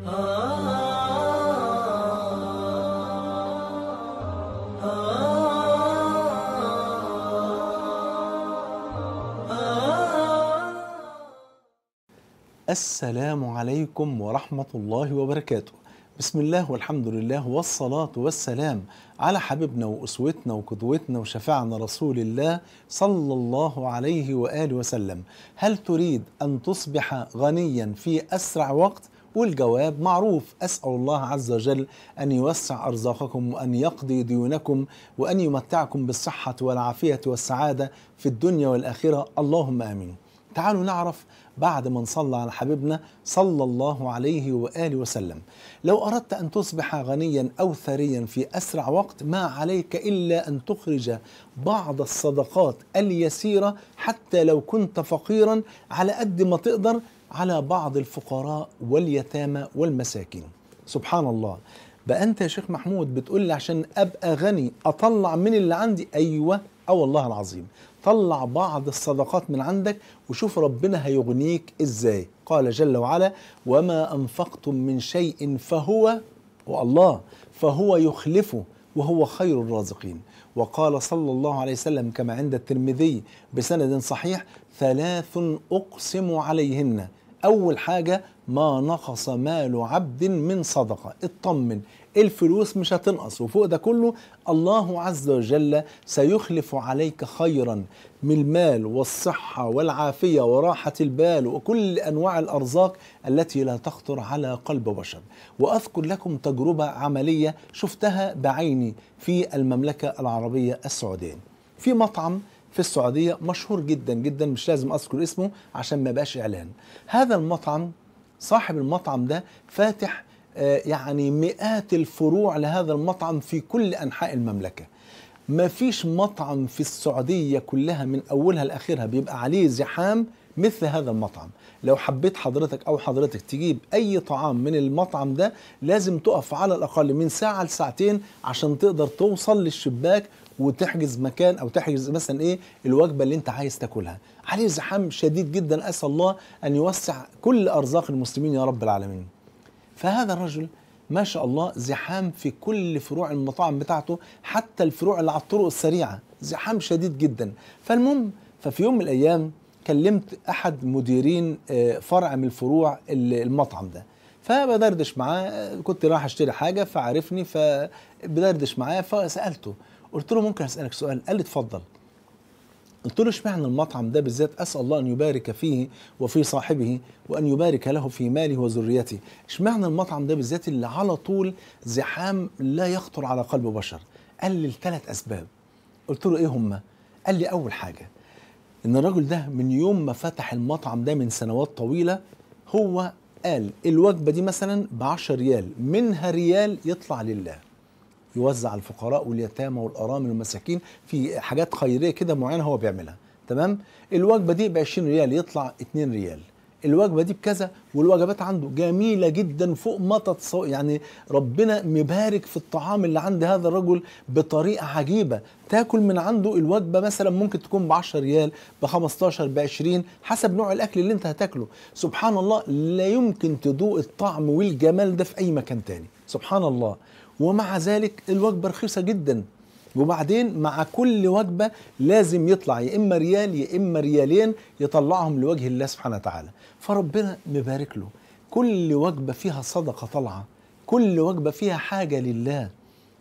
السلام عليكم ورحمة الله وبركاته بسم الله والحمد لله والصلاة والسلام على حبيبنا وأسوتنا وقدوتنا وشفعنا رسول الله صلى الله عليه وآله وسلم هل تريد أن تصبح غنيا في أسرع وقت؟ والجواب معروف أسأل الله عز وجل أن يوسع أرزاقكم وأن يقضي ديونكم وأن يمتعكم بالصحة والعافية والسعادة في الدنيا والآخرة اللهم آمين تعالوا نعرف بعد ما نصلى على حبيبنا صلى الله عليه وآله وسلم لو أردت أن تصبح غنيا أو ثريا في أسرع وقت ما عليك إلا أن تخرج بعض الصدقات اليسيرة حتى لو كنت فقيرا على قد ما تقدر على بعض الفقراء واليتامى والمساكين سبحان الله بقى انت يا شيخ محمود بتقول لي عشان ابقى غني اطلع من اللي عندي ايوه اه والله العظيم طلع بعض الصدقات من عندك وشوف ربنا هيغنيك ازاي قال جل وعلا وما انفقتم من شيء فهو أه والله فهو يخلفه وهو خير الرازقين وقال صلى الله عليه وسلم كما عند الترمذي بسند صحيح ثلاث اقسم عليهن أول حاجة ما نقص مال عبد من صدقة اطمن الفلوس مش هتنقص وفوق ده كله الله عز وجل سيخلف عليك خيرا من المال والصحة والعافية وراحة البال وكل أنواع الأرزاق التي لا تخطر على قلب بشر وأذكر لكم تجربة عملية شفتها بعيني في المملكة العربية السعودية في مطعم في السعودية مشهور جدا جدا مش لازم أذكر اسمه عشان ما بقاش إعلان هذا المطعم صاحب المطعم ده فاتح آه، يعني مئات الفروع لهذا المطعم في كل أنحاء المملكة ما فيش مطعم في السعودية كلها من أولها لآخرها بيبقى عليه زحام مثل هذا المطعم لو حبيت حضرتك أو حضرتك تجيب أي طعام من المطعم ده لازم تقف على الأقل من ساعة لساعتين عشان تقدر توصل للشباك وتحجز مكان او تحجز مثلا ايه الوجبه اللي انت عايز تاكلها عليه زحام شديد جدا اسال الله ان يوسع كل ارزاق المسلمين يا رب العالمين فهذا الرجل ما شاء الله زحام في كل فروع المطاعم بتاعته حتى الفروع اللي على الطرق السريعه زحام شديد جدا فالمهم ففي يوم من الايام كلمت احد مديرين آه، فرع من فروع المطعم ده فبدردش معاه كنت رايح اشتري حاجه فعرفني فبدردش معاه فسالته قلت له ممكن اسالك سؤال قال لي اتفضل قلت له اشمعنى المطعم ده بالذات اسال الله ان يبارك فيه وفي صاحبه وان يبارك له في ماله وذريته اشمعنى المطعم ده بالذات اللي على طول زحام لا يخطر على قلب بشر قال لي الثلاث اسباب قلت له ايه هما قال لي اول حاجه ان الراجل ده من يوم ما فتح المطعم ده من سنوات طويله هو قال الوجبه دي مثلا ب 10 ريال منها ريال يطلع لله يوزع على الفقراء واليتامى والارامل والمساكين في حاجات خيريه كده معينه هو بيعملها تمام الوجبه دي ب 20 ريال يطلع 2 ريال الوجبه دي بكذا والوجبات عنده جميله جدا فوق ما تتصور يعني ربنا مبارك في الطعام اللي عند هذا الرجل بطريقه عجيبه تاكل من عنده الوجبه مثلا ممكن تكون ب 10 ريال ب 15 ب 20 حسب نوع الاكل اللي انت هتاكله سبحان الله لا يمكن تذوق الطعم والجمال ده في اي مكان تاني سبحان الله ومع ذلك الوجبه رخيصه جدا وبعدين مع كل وجبه لازم يطلع يا اما ريال يا اما ريالين يطلعهم لوجه الله سبحانه وتعالى فربنا مبارك له كل وجبه فيها صدقه طالعه كل وجبه فيها حاجه لله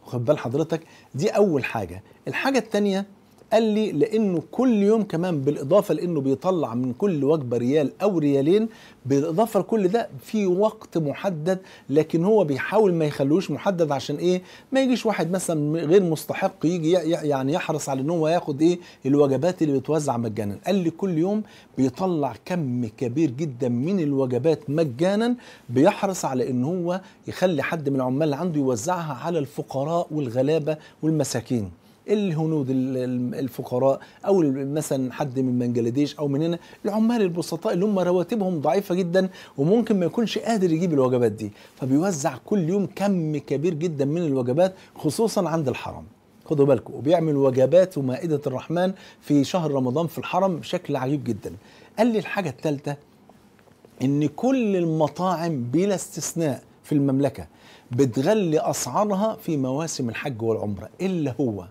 واخد بال حضرتك دي اول حاجه الحاجه الثانيه قال لي لانه كل يوم كمان بالاضافه لانه بيطلع من كل وجبه ريال او ريالين بالاضافه لكل ده في وقت محدد لكن هو بيحاول ما يخلوش محدد عشان ايه ما يجيش واحد مثلا غير مستحق يجي يعني يحرص على ان هو ياخد ايه الوجبات اللي بتوزع مجانا قال لي كل يوم بيطلع كم كبير جدا من الوجبات مجانا بيحرص على ان هو يخلي حد من العمال اللي عنده يوزعها على الفقراء والغلابه والمساكين الهنود الفقراء او مثلا حد من بنجلاديش او من هنا العمال البسطاء اللي هم رواتبهم ضعيفه جدا وممكن ما يكونش قادر يجيب الوجبات دي فبيوزع كل يوم كم كبير جدا من الوجبات خصوصا عند الحرم خدوا بالكم وبيعمل وجبات ومائدة الرحمن في شهر رمضان في الحرم بشكل عجيب جدا قال لي الحاجة الثالثة ان كل المطاعم بلا استثناء في المملكة بتغلي أسعارها في مواسم الحج والعمرة إلا هو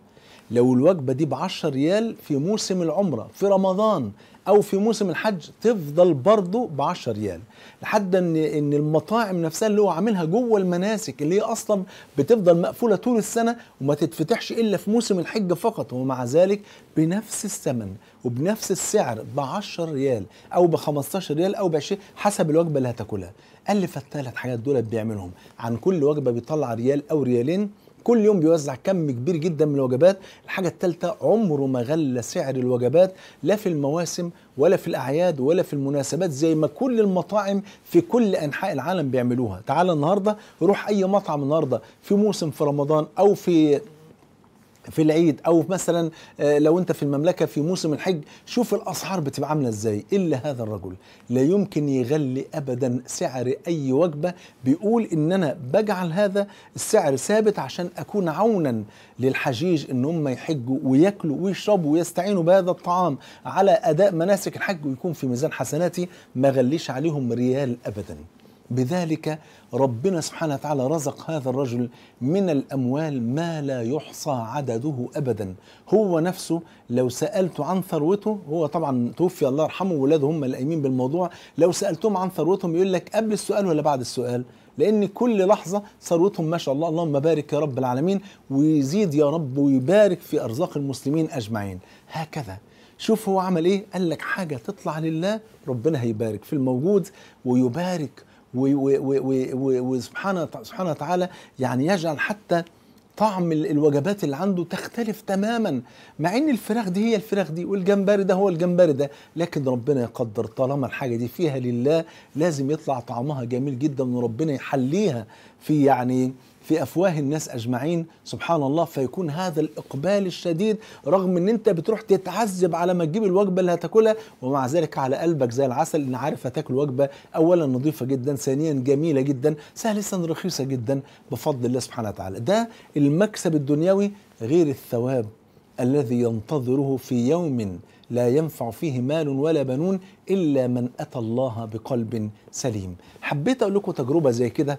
لو الوجبه دي ب 10 ريال في موسم العمره في رمضان او في موسم الحج تفضل برضه ب 10 ريال لحد ان ان المطاعم نفسها اللي هو عاملها جوه المناسك اللي هي اصلا بتفضل مقفوله طول السنه وما تتفتحش الا في موسم الحج فقط ومع ذلك بنفس الثمن وبنفس السعر ب 10 ريال او ب 15 ريال او ب 20 حسب الوجبه اللي هتاكلها الف الثلاث حاجات دول بيعملهم عن كل وجبه بيطلع ريال او ريالين كل يوم بيوزع كم كبير جدا من الوجبات الحاجة الثالثة عمره ما غلى سعر الوجبات لا في المواسم ولا في الأعياد ولا في المناسبات زي ما كل المطاعم في كل أنحاء العالم بيعملوها تعال النهاردة روح أي مطعم النهاردة في موسم في رمضان أو في في العيد او مثلا آه، لو انت في المملكه في موسم الحج شوف الاسعار بتبقى عامله ازاي الا هذا الرجل لا يمكن يغلي ابدا سعر اي وجبه بيقول ان انا بجعل هذا السعر ثابت عشان اكون عونا للحجيج ان هم يحجوا وياكلوا ويشربوا ويستعينوا بهذا الطعام على اداء مناسك الحج ويكون في ميزان حسناتي ما غليش عليهم ريال ابدا بذلك ربنا سبحانه وتعالى رزق هذا الرجل من الأموال ما لا يحصى عدده أبدا هو نفسه لو سألت عن ثروته هو طبعا توفي الله يرحمه ولاده هم الأيمين بالموضوع لو سألتهم عن ثروتهم يقول لك قبل السؤال ولا بعد السؤال لأن كل لحظة ثروتهم ما شاء الله اللهم بارك يا رب العالمين ويزيد يا رب ويبارك في أرزاق المسلمين أجمعين هكذا شوف هو عمل ايه قال لك حاجه تطلع لله ربنا هيبارك في الموجود ويبارك وسبحانه سبحانه وتعالى يعني يجعل حتى طعم الوجبات اللي عنده تختلف تماما مع ان الفراخ دي هي الفراخ دي والجمبري ده هو الجمبري ده لكن ربنا يقدر طالما الحاجه دي فيها لله لازم يطلع طعمها جميل جدا وربنا يحليها في يعني في افواه الناس اجمعين سبحان الله فيكون هذا الاقبال الشديد رغم ان انت بتروح تتعذب على ما تجيب الوجبه اللي هتاكلها ومع ذلك على قلبك زي العسل ان عارف هتاكل وجبه اولا نظيفه جدا ثانيا جميله جدا ثالثا رخيصه جدا بفضل الله سبحانه وتعالى ده المكسب الدنيوي غير الثواب الذي ينتظره في يوم لا ينفع فيه مال ولا بنون الا من اتى الله بقلب سليم حبيت اقول لكم تجربه زي كده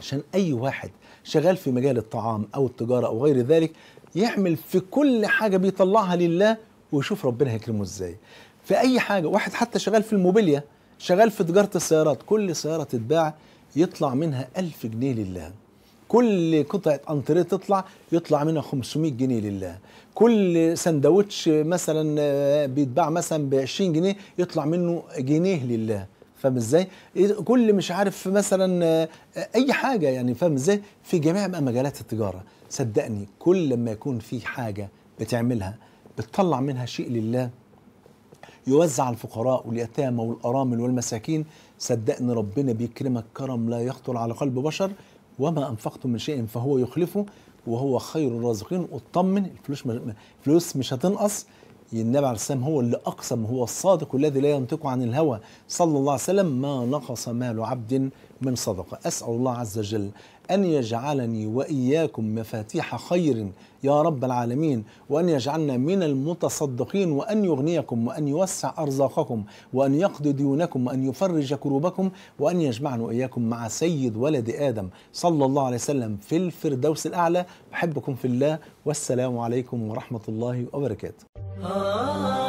عشان اي واحد شغال في مجال الطعام او التجاره او غير ذلك يعمل في كل حاجه بيطلعها لله ويشوف ربنا هيكرمه ازاي في اي حاجه واحد حتى شغال في الموبيليا شغال في تجاره السيارات كل سياره تتباع يطلع منها ألف جنيه لله كل قطعة أنتريه تطلع يطلع منها 500 جنيه لله كل سندوتش مثلا آه، بيتباع مثلا ب 20 جنيه يطلع منه جنيه لله فاهم ازاي؟ إيه كل مش عارف مثلا آه، آه، اي حاجه يعني فاهم ازاي؟ في جميع مجالات التجاره صدقني كل لما يكون في حاجه بتعملها بتطلع منها شيء لله يوزع على الفقراء واليتامى والارامل والمساكين صدقني ربنا بيكرمك كرم لا يخطر على قلب بشر وما انفقتم من شيء فهو يخلفه وهو خير الرازقين واطمن الفلوس الفلوس مش هتنقص النبي عليه السلام هو اللي أقسم هو الصادق الذي لا ينطق عن الهوى صلى الله عليه وسلم ما نقص مال عبد من صدقة أسأل الله عز وجل أن يجعلني وإياكم مفاتيح خير يا رب العالمين وأن يجعلنا من المتصدقين وأن يغنيكم وأن يوسع أرزاقكم وأن يقضي ديونكم وأن يفرج كروبكم وأن يجمعنا وإياكم مع سيد ولد آدم صلى الله عليه وسلم في الفردوس الأعلى أحبكم في الله والسلام عليكم ورحمة الله وبركاته Oh.